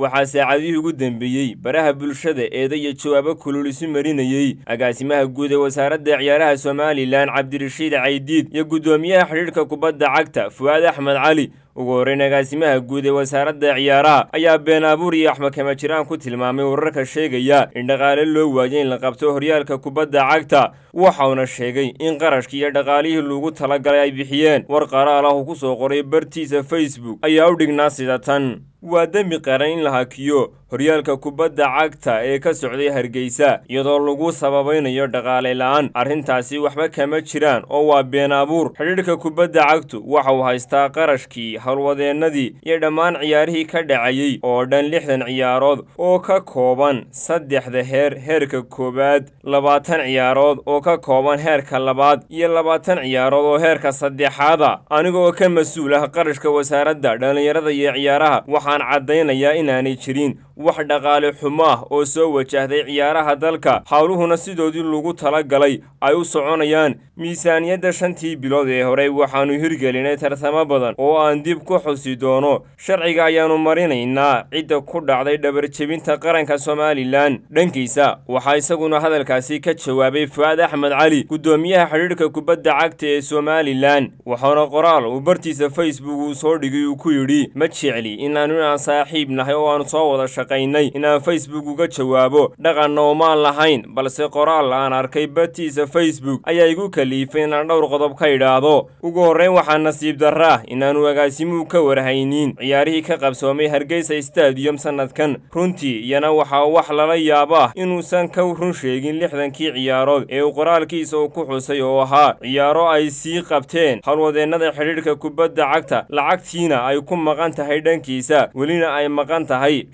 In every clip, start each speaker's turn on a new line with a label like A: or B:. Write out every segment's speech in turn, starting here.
A: waxaa saacadihii ugu dembeeyey baraha bulshada eeda iyo jawaabo kululisu marinayey agaasimaha guud ee wasaaradda ciyaaraha somalilan cabdirashiid caydiid iyo guddoomiyaha xidhiidhka kubadda cagta fu'aad axmed cali ugu horreyn agaasimaha guud ee wasaaradda ciyaaraha ayaa been abuur iyo axmed jiraan ku tilmaamay wararka sheegaya in dhaqaale loo waayay in la qabto horyaalka kubadda cagta waxauna sheegay in qarashkii iyo dhaqaalihii loogu talagalay ay bixiyeen war qaraalah uu ku soo qoray bartiisa facebook ayaa u dhignaa sida tan waa dembi qaran in la hakiyo horyaalka kubadda cagta ee ka socday hargeysa iyadoo lagu sababaynayo dhaqaale la'aan arrintaasi waxba kama jiraan oo waa been abuur xidhiidhka kubadda cagtu waxa uu haystaa qarashkii halwadeennadii iyo dhammaan ciyaarihii ka dhacayey oo dhan lixdan ciyaarood oo ka kooban saddexda heer heerka koowaad labaatan ciyaarood oo ka kooban heerka labaad iyo labaatan ciyaarood oo heerka saddexaada aniga oo ka mas-uul ah qarashka wasaaradda dhallinyarada iyo ciyaaraha waxaan caddaynayaa inaanay jirin wax dhaqaale xumo ah oo soo wajahday ciyaaraha dalka howluhuna sidoodii lagu tala galay ay u soconayaan miisaaniyadda shantii bilood ee horey waxaannu hirgelinay tartamo badan oo aan dib ku xusi doono sharciga ayaannu marinaynaa cidda ku dhacday dhabarjebinta qaranka somalilan dhankiisa waxaa isaguna hadalkaasi ka jawaabay fu'aad axmed cali guddoomiyaha xidhiidhka kubadda cagta ee somalilan waxaana qoraal uu bartiisa facebook uu soo dhigay uu ku yidhi ma jecli inaannu inaan saaxiib nahay oo aan soo wada shaq shaqaynay inaan facebook uga jawaabo dhaqanna omaan lahayn balse qoraal aan arkay badtiisa facebook ayaa igu kaliifay inaan dhowr qodob ka idhaahdo ugu horreyn waxaan nasiib darraa inaanu agaasimuu ka warhaynin ciyaarihii ka qabsoomay hargeysa stadium sannadkan runtii iyana waxaa wax lala yaabaa inuusan ka run sheegin lixdankii ciyaarood ee uu qoraalkiisa uu ku xusay oo ahaa ciyaaro ay sii qabteen howlwadeennada xidhiidhka kubadda cagta lacagtiina ay ku maqan tahay dhankiisa welina ay maqan tahay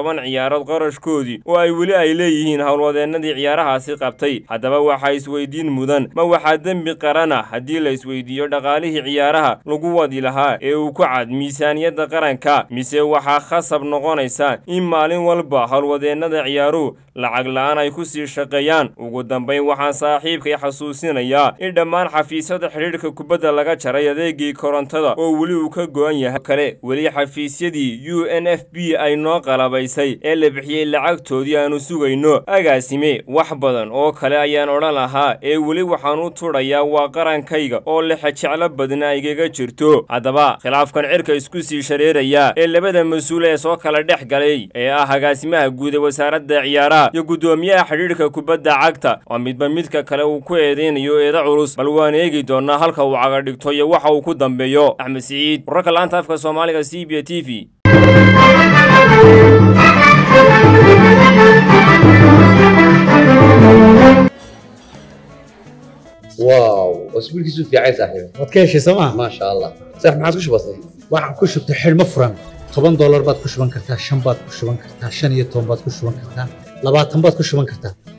A: toban ciyaarood qorashkoodii oo ay weli ay leeyihiin howlwadeennadii ciyaarahaasi qabtay haddaba waxaa isweydiin mudan ma waxaa dembi qarana haddii la isweydiiyo dhaqaalihii ciyaaraha lagu wadi lahaa ee uu ku cad miisaaniyadda qaranka mise waxaa khasab noqonaysa in maalin walba howlwadeennada ciyaaruhu lacag la'aan ay ku sii shaqeeyaan ugu dambayn waxaan saaxiibkay xasuusinayaa in dhammaan xafiisyada xidhiidhka kubadda laga jaray adeegii korontada oo weli uu ka go'an yahay kale weli xafiisyadii u n f b ay noo qalabays bixisay ee la bixiyey lacagtoodii aanu sugayno agaasime wax badan oo kale ayaan odhan lahaa ee weli waxaan u tudhayaa waa qarankayga oo jeclo badna igaga jirto haddaba khilaafkan cirka isku sii shareeraya ee labada mas-uul ee soo kala dhex galay ee ah agaasimaha guud ee wasaaradda ciyaaraha iyo guddoomiyaha xidhiidhka kubadda cagta oo midba midka kale uu ku eedaynayo eeda culus bal waan eegi doonaa halka uu cagadhigto iyo waxa uu ku dambeeyo axmed siciid wararka laanta afka soomaaliga c b t v واو asbuulkiisu fiican saaxiib waad ka heshay soo ma maasha allah saaxiib maxaad ku shubatay waxaan ku shubtay xilmo furan toban doolar baad ku shuban kartaa shan baad ku shuban kartaa shan iyo toban baad ku shuban kartaa labaatan baad ku shuban kartaa